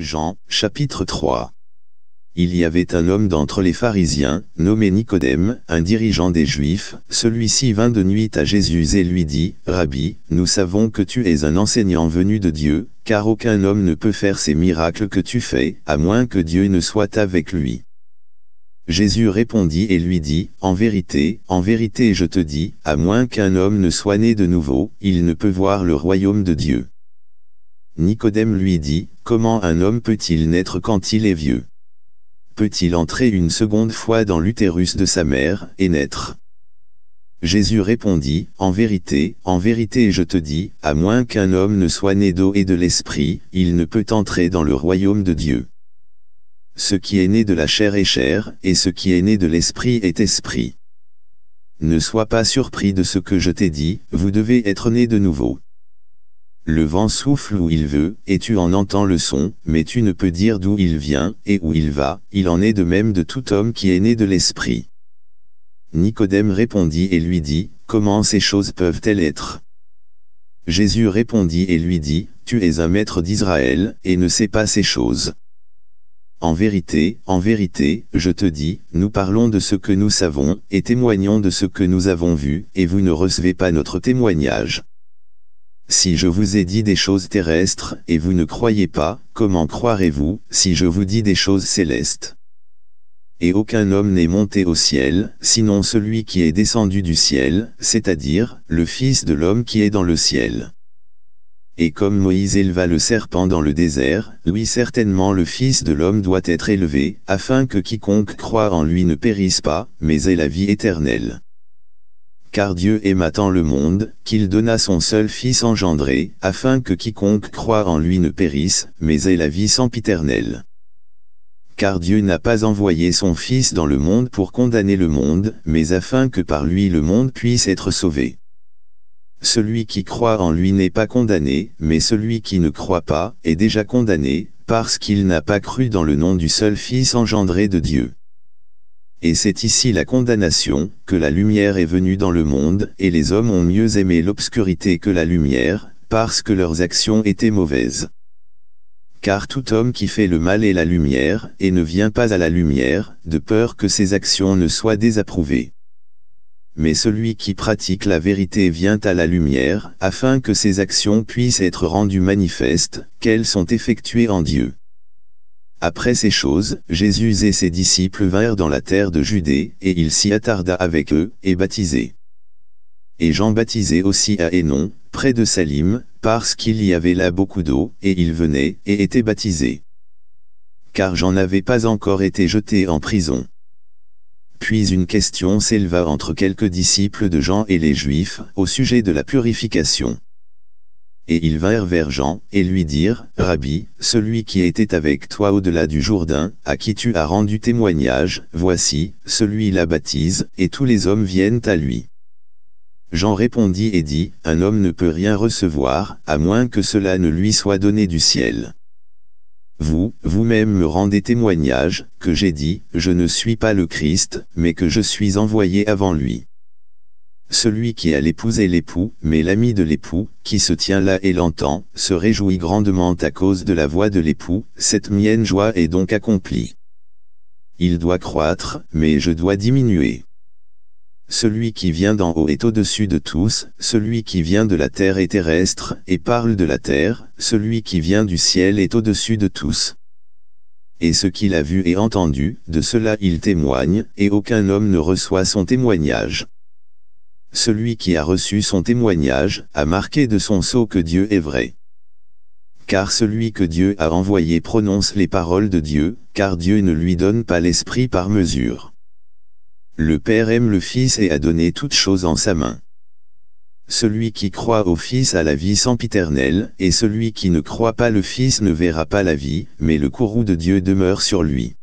Jean, chapitre 3 Il y avait un homme d'entre les pharisiens, nommé Nicodème, un dirigeant des Juifs, celui-ci vint de nuit à Jésus et lui dit, « Rabbi, nous savons que tu es un enseignant venu de Dieu, car aucun homme ne peut faire ces miracles que tu fais, à moins que Dieu ne soit avec lui. » Jésus répondit et lui dit, « En vérité, en vérité je te dis, à moins qu'un homme ne soit né de nouveau, il ne peut voir le royaume de Dieu. » Nicodème lui dit, Comment un homme peut-il naître quand il est vieux Peut-il entrer une seconde fois dans l'utérus de sa mère, et naître Jésus répondit, En vérité, en vérité je te dis, à moins qu'un homme ne soit né d'eau et de l'esprit, il ne peut entrer dans le royaume de Dieu. Ce qui est né de la chair est chair, et ce qui est né de l'esprit est esprit. Ne sois pas surpris de ce que je t'ai dit, vous devez être né de nouveau. Le vent souffle où il veut, et tu en entends le son, mais tu ne peux dire d'où il vient, et où il va, il en est de même de tout homme qui est né de l'esprit. Nicodème répondit et lui dit, Comment ces choses peuvent-elles être Jésus répondit et lui dit, Tu es un maître d'Israël, et ne sais pas ces choses. En vérité, en vérité, je te dis, nous parlons de ce que nous savons, et témoignons de ce que nous avons vu, et vous ne recevez pas notre témoignage. Si je vous ai dit des choses terrestres et vous ne croyez pas, comment croirez-vous si je vous dis des choses célestes Et aucun homme n'est monté au ciel, sinon celui qui est descendu du ciel, c'est-à-dire, le Fils de l'homme qui est dans le ciel. Et comme Moïse éleva le serpent dans le désert, lui certainement le Fils de l'homme doit être élevé, afin que quiconque croit en lui ne périsse pas, mais ait la vie éternelle car Dieu aima tant le monde, qu'il donna son seul Fils engendré, afin que quiconque croit en lui ne périsse, mais ait la vie sempiternelle. Car Dieu n'a pas envoyé son Fils dans le monde pour condamner le monde, mais afin que par lui le monde puisse être sauvé. Celui qui croit en lui n'est pas condamné, mais celui qui ne croit pas, est déjà condamné, parce qu'il n'a pas cru dans le nom du seul Fils engendré de Dieu. Et c'est ici la condamnation, que la lumière est venue dans le monde, et les hommes ont mieux aimé l'obscurité que la lumière, parce que leurs actions étaient mauvaises. Car tout homme qui fait le mal est la lumière, et ne vient pas à la lumière, de peur que ses actions ne soient désapprouvées. Mais celui qui pratique la vérité vient à la lumière, afin que ses actions puissent être rendues manifestes, qu'elles sont effectuées en Dieu. Après ces choses, Jésus et ses disciples vinrent dans la terre de Judée, et il s'y attarda avec eux, et baptisait. Et Jean baptisait aussi à Hénon, près de Salim, parce qu'il y avait là beaucoup d'eau, et il venait, et était baptisé. Car Jean n'avait pas encore été jeté en prison. Puis une question s'éleva entre quelques disciples de Jean et les Juifs, au sujet de la purification et ils vinrent vers Jean, et lui dirent, Rabbi, celui qui était avec toi au-delà du Jourdain, à qui tu as rendu témoignage, voici, celui la baptise, et tous les hommes viennent à lui. Jean répondit et dit, Un homme ne peut rien recevoir, à moins que cela ne lui soit donné du ciel. Vous, vous-même me rendez témoignage, que j'ai dit, je ne suis pas le Christ, mais que je suis envoyé avant lui. Celui qui a l'épouse et l'époux, mais l'ami de l'époux, qui se tient là et l'entend, se réjouit grandement à cause de la voix de l'époux, cette mienne joie est donc accomplie. Il doit croître, mais je dois diminuer. Celui qui vient d'en haut est au-dessus de tous, celui qui vient de la terre est terrestre, et parle de la terre, celui qui vient du ciel est au-dessus de tous. Et ce qu'il a vu et entendu, de cela il témoigne, et aucun homme ne reçoit son témoignage celui qui a reçu son témoignage a marqué de son sceau que Dieu est vrai. Car celui que Dieu a envoyé prononce les paroles de Dieu, car Dieu ne lui donne pas l'esprit par mesure. Le Père aime le Fils et a donné toutes choses en sa main. Celui qui croit au Fils a la vie sempiternelle, et celui qui ne croit pas le Fils ne verra pas la vie, mais le courroux de Dieu demeure sur lui.